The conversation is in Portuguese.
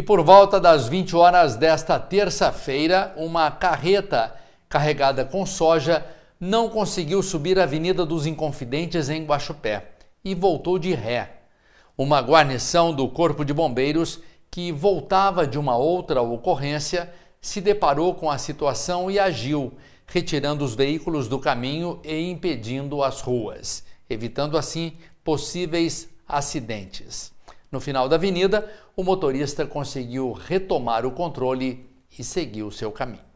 E por volta das 20 horas desta terça-feira, uma carreta carregada com soja não conseguiu subir a Avenida dos Inconfidentes em Guaxupé e voltou de ré. Uma guarnição do Corpo de Bombeiros, que voltava de uma outra ocorrência, se deparou com a situação e agiu, retirando os veículos do caminho e impedindo as ruas, evitando assim possíveis acidentes. No final da avenida, o motorista conseguiu retomar o controle e seguiu seu caminho.